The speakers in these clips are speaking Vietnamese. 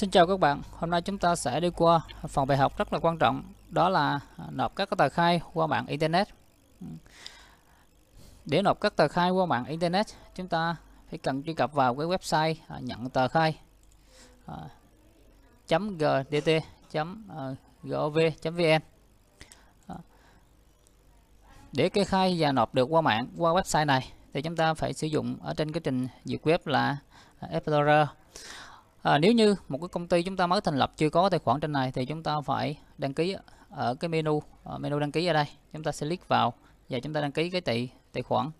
Xin chào các bạn, hôm nay chúng ta sẽ đi qua phần bài học rất là quan trọng đó là nộp các tờ khai qua mạng Internet Để nộp các tờ khai qua mạng Internet chúng ta phải cần truy cập vào cái website à, nhận tờ khai à, .gdt.gov.vn à, Để kê khai và nộp được qua mạng qua website này thì chúng ta phải sử dụng ở trên cái trình duyệt web là Explorer à, nếu như một cái công ty chúng ta mới thành lập chưa có tài khoản trên này thì chúng ta phải đăng ký ở cái menu ở à, menu đăng ký ở đây chúng ta sẽ click vào và chúng ta đăng ký cái tỷ tài khoản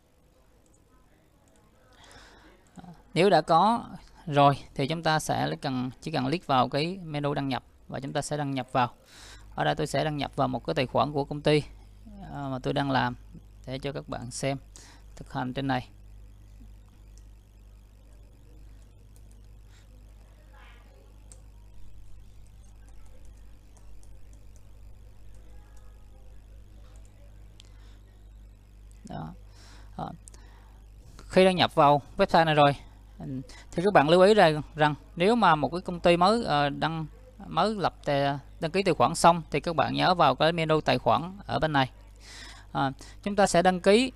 nếu đã có rồi thì chúng ta sẽ cần chỉ cần click vào cái menu đăng nhập và chúng ta sẽ đăng nhập vào ở đây tôi sẽ đăng nhập vào một cái tài khoản của công ty à, mà tôi đang làm để cho các bạn xem thực hành trên này đó. Ờ. Đó. Ờ. khi đăng nhập vào website này rồi thì các bạn lưu ý rằng rằng nếu mà một cái công ty mới ờ, đăng mới lập tài đăng ký tài khoản xong thì các bạn nhớ vào cái menu tài khoản ở bên này à, chúng ta sẽ đăng ký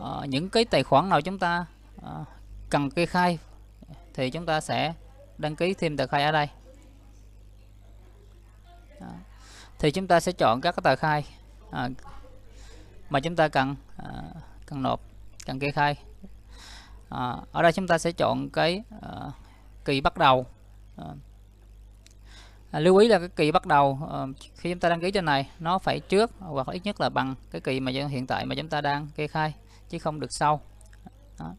uh, những cái tài khoản nào chúng ta uh, cần kê khai thì chúng ta sẽ đăng ký thêm tờ khai ở đây thì chúng ta sẽ chọn các cái tờ khai à, mà chúng ta cần à, cần nộp cần kê khai à, ở đây chúng ta sẽ chọn cái à, kỳ bắt đầu lưu ý là cái kỳ bắt đầu khi chúng ta đăng ký trên này nó phải trước hoặc ít nhất là bằng cái kỳ mà hiện tại mà chúng ta đang kê khai chứ không được sau Đó.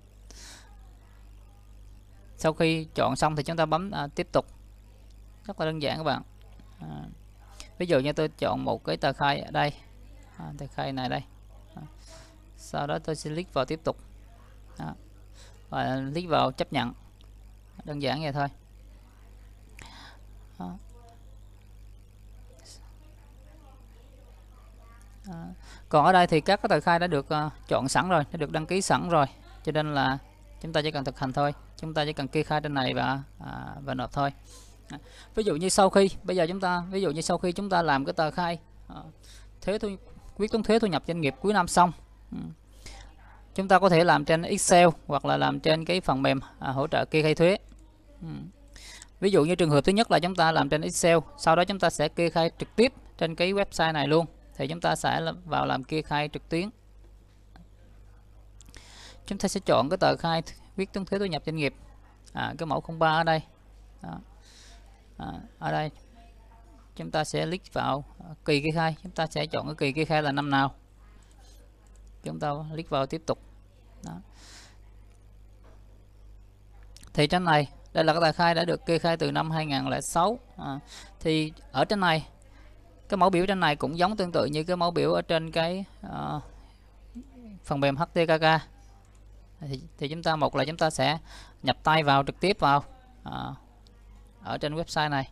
sau khi chọn xong thì chúng ta bấm tiếp tục rất là đơn giản các bạn ví dụ như tôi chọn một cái tờ khai ở đây tờ khai này đây sau đó tôi sẽ click vào tiếp tục đó. và click vào chấp nhận đơn giản vậy thôi đó. Đó. còn ở đây thì các cái tờ khai đã được uh, chọn sẵn rồi đã được đăng ký sẵn rồi cho nên là chúng ta chỉ cần thực hành thôi chúng ta chỉ cần kê khai trên này và à, và nộp thôi à, ví dụ như sau khi bây giờ chúng ta ví dụ như sau khi chúng ta làm cái tờ khai à, thuế thu quyết toán thuế thu nhập doanh nghiệp cuối năm xong Ừ. chúng ta có thể làm trên Excel hoặc là làm trên cái phần mềm à, hỗ trợ kê khai thuế ừ. ví dụ như trường hợp thứ nhất là chúng ta làm trên Excel sau đó chúng ta sẽ kê khai trực tiếp trên cái website này luôn thì chúng ta sẽ vào làm kê khai trực tuyến chúng ta sẽ chọn cái tờ khai viết tương thuế thu nhập doanh nghiệp à, cái mẫu 03 ở đây À, ở đây chúng ta sẽ click vào à, kỳ kê khai chúng ta sẽ chọn cái kỳ kê khai là năm nào chúng ta click vào tiếp tục đó. thì trên này đây là cái tờ khai đã được kê khai từ năm 2006 à, thì ở trên này cái mẫu biểu trên này cũng giống tương tự như cái mẫu biểu ở trên cái uh, phần mềm HTKK thì, thì chúng ta một là chúng ta sẽ nhập tay vào trực tiếp vào à, ở trên website này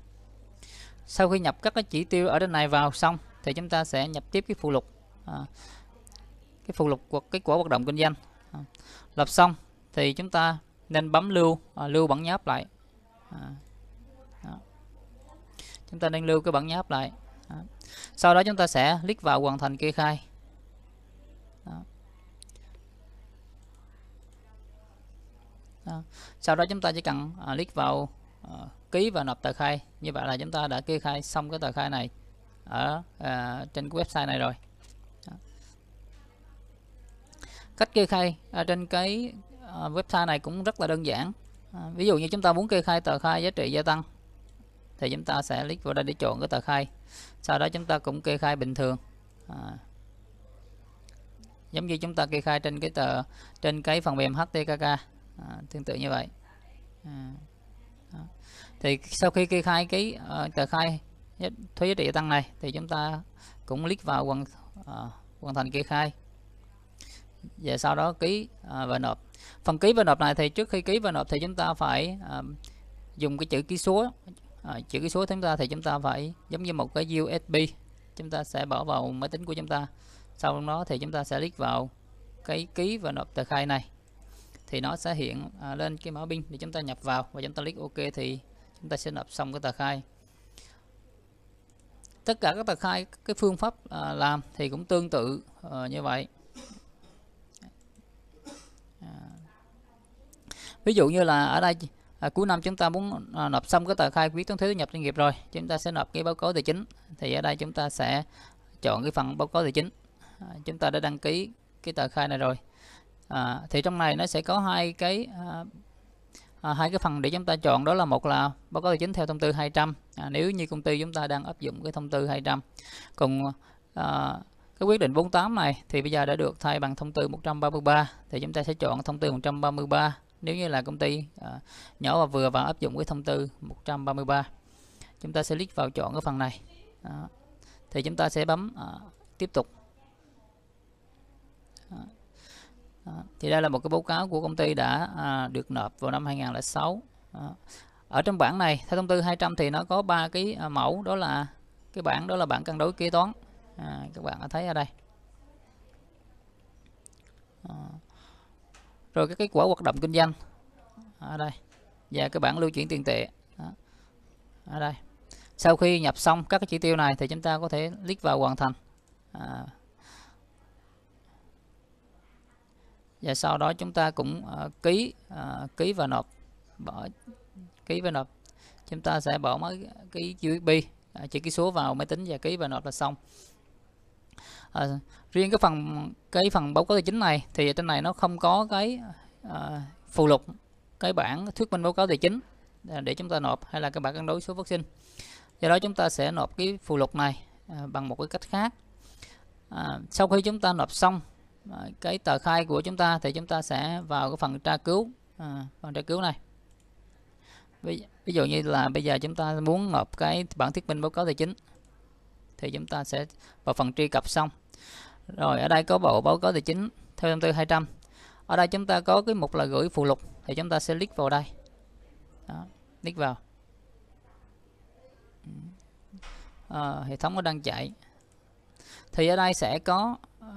sau khi nhập các cái chỉ tiêu ở trên này vào xong thì chúng ta sẽ nhập tiếp cái phụ lục à, cái phụ lục của kết quả hoạt động kinh doanh à, lập xong thì chúng ta nên bấm lưu à, lưu bản nháp lại à, chúng ta nên lưu cái bản nháp lại đó. À, sau đó chúng ta sẽ click vào hoàn thành kê khai đó. sau đó chúng ta chỉ cần à, click vào à, ký và nộp tờ khai như vậy là chúng ta đã kê khai xong cái tờ khai này ở à, trên website này rồi cách kê khai à, trên cái à, website này cũng rất là đơn giản à, ví dụ như chúng ta muốn kê khai tờ khai giá trị gia tăng thì chúng ta sẽ click vào đây để chọn cái tờ khai sau đó chúng ta cũng kê khai bình thường à, giống như chúng ta kê khai trên cái tờ trên cái phần mềm HTKK à, tương tự như vậy à, thì sau khi kê khai cái uh, tờ khai thuế giá trị gia tăng này thì chúng ta cũng click vào hoàn uh, hoàn thành kê khai và sau đó ký à, và nộp phần ký và nộp này thì trước khi ký và nộp thì chúng ta phải à, dùng cái chữ ký số à, chữ ký số chúng ta thì chúng ta phải giống như một cái USB chúng ta sẽ bỏ vào máy tính của chúng ta sau đó thì chúng ta sẽ click vào cái ký và nộp tờ khai này thì nó sẽ hiện à, lên cái mã pin để chúng ta nhập vào và chúng ta click OK thì chúng ta sẽ nộp xong cái tờ khai tất cả các tờ khai cái phương pháp à, làm thì cũng tương tự à, như vậy ví dụ như là ở đây à, cuối năm chúng ta muốn à, nộp xong cái tờ khai quyết toán thuế thu nhập doanh nghiệp rồi chúng ta sẽ nộp cái báo cáo tài chính thì ở đây chúng ta sẽ chọn cái phần báo cáo tài chính à, chúng ta đã đăng ký cái tờ khai này rồi à, thì trong này nó sẽ có hai cái à, à, hai cái phần để chúng ta chọn đó là một là báo cáo tài chính theo thông tư 200 à, nếu như công ty chúng ta đang áp dụng cái thông tư 200 cùng à, cái quyết định 48 này thì bây giờ đã được thay bằng thông tư 133 thì chúng ta sẽ chọn thông tư 133 nếu như là công ty à, nhỏ và vừa và áp dụng cái thông tư 133 chúng ta sẽ click vào chọn cái phần này đó. thì chúng ta sẽ bấm à, tiếp tục đó. thì đây là một cái báo cáo của công ty đã à, được nộp vào năm 2006 đó. ở trong bảng này theo thông tư 200 thì nó có ba cái à, mẫu đó là cái bảng đó là bảng cân đối kế toán à, các bạn đã thấy ở đây à rồi cái kết quả hoạt động kinh doanh ở đây và cái bảng lưu chuyển tiền tệ ở đây sau khi nhập xong các cái chỉ tiêu này thì chúng ta có thể click vào hoàn thành à. và sau đó chúng ta cũng uh, ký uh, ký và nộp bỏ ký và nộp chúng ta sẽ bỏ mấy cái USB uh, à, chữ ký số vào máy tính và ký và nộp là xong à, riêng cái phần cái phần báo cáo tài chính này thì trên này nó không có cái à, phụ lục cái bản thuyết minh báo cáo tài chính để chúng ta nộp hay là cái bản cân đối số vaccine do đó chúng ta sẽ nộp cái phụ lục này à, bằng một cái cách khác à, sau khi chúng ta nộp xong à, cái tờ khai của chúng ta thì chúng ta sẽ vào cái phần tra cứu à, phần tra cứu này ví, ví dụ như là bây giờ chúng ta muốn nộp cái bản thuyết minh báo cáo tài chính thì chúng ta sẽ vào phần truy cập xong rồi ở đây có bộ báo cáo tài chính theo thông tư 200 ở đây chúng ta có cái mục là gửi phụ lục thì chúng ta sẽ click vào đây đó, click vào à, hệ thống nó đang chạy thì ở đây sẽ có ờ,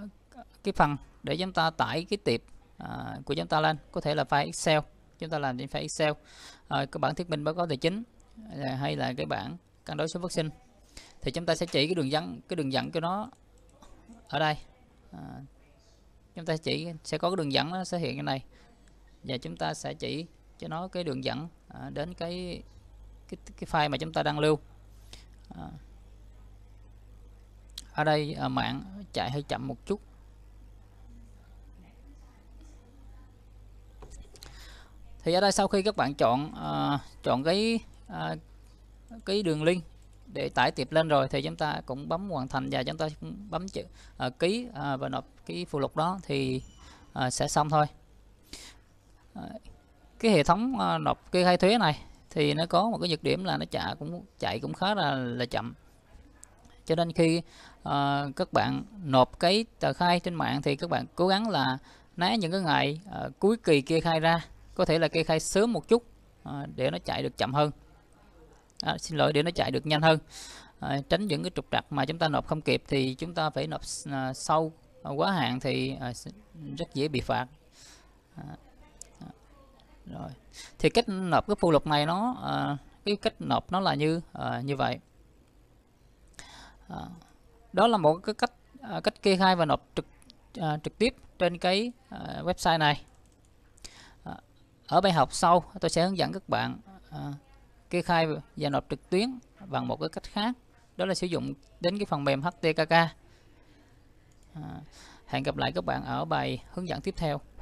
cái phần để chúng ta tải cái tiệp à, của chúng ta lên có thể là file Excel chúng ta làm trên file Excel à, cái bản thiết minh báo cáo tài chính hay là cái bản cân đối số phát sinh thì chúng ta sẽ chỉ cái đường dẫn cái đường dẫn cho nó ở đây à, chúng ta chỉ sẽ có cái đường dẫn nó sẽ hiện như này và chúng ta sẽ chỉ cho nó cái đường dẫn à, đến cái cái cái file mà chúng ta đang lưu à, ở đây à, mạng chạy hơi chậm một chút thì ở đây sau khi các bạn chọn à, chọn cái à, cái đường link để tải tiếp lên rồi thì chúng ta cũng bấm hoàn thành và chúng ta bấm chữ à, ký à, ờ, và nộp cái phụ lục đó thì à, sẽ xong thôi à, cái hệ thống à, nộp kê khai thuế này thì nó có một cái nhược điểm là nó chạy cũng chạy cũng khá là là chậm cho nên khi à, các bạn nộp cái tờ khai trên mạng thì các bạn cố gắng là né những cái ngày à, cuối kỳ kê khai ra có thể là kê khai sớm một chút à, để nó chạy được chậm hơn à, xin lỗi để nó chạy được nhanh hơn à, tránh những cái trục trặc mà chúng ta nộp không kịp thì chúng ta phải nộp à, sau à, quá hạn thì à, rất dễ bị phạt à, à, rồi thì cách nộp cái phụ lục này nó à, cái cách nộp nó là như à, như vậy à, đó là một cái cách à, cách kê khai và nộp trực à, trực tiếp trên cái à, website này à, ở bài học sau tôi sẽ hướng dẫn các bạn à, kê khai và nộp trực tuyến bằng một cái cách khác đó là sử dụng đến cái phần mềm HTKK à, hẹn gặp lại các bạn ở bài hướng dẫn tiếp theo